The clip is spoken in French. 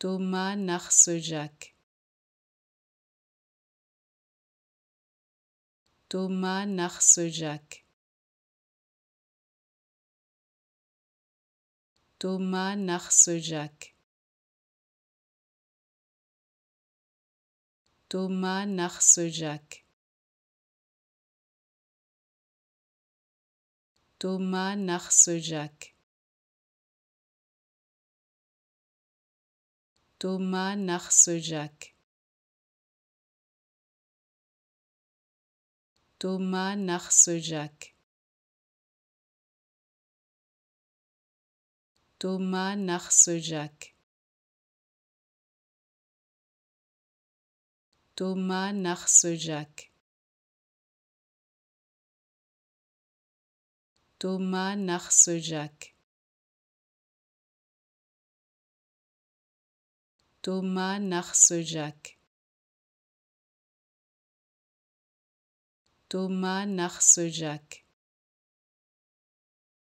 Thomas Narcejac. Thomas Narcejac. Thomas Narcejac. Thomas Narcejac. Thomas Narcejac. Thomas Narcejac. Thomas Narsejac, Thomas Narsejac, Thomas Narcejac. Thomas Jacques. Thomas Narsejac Thomas Narsejac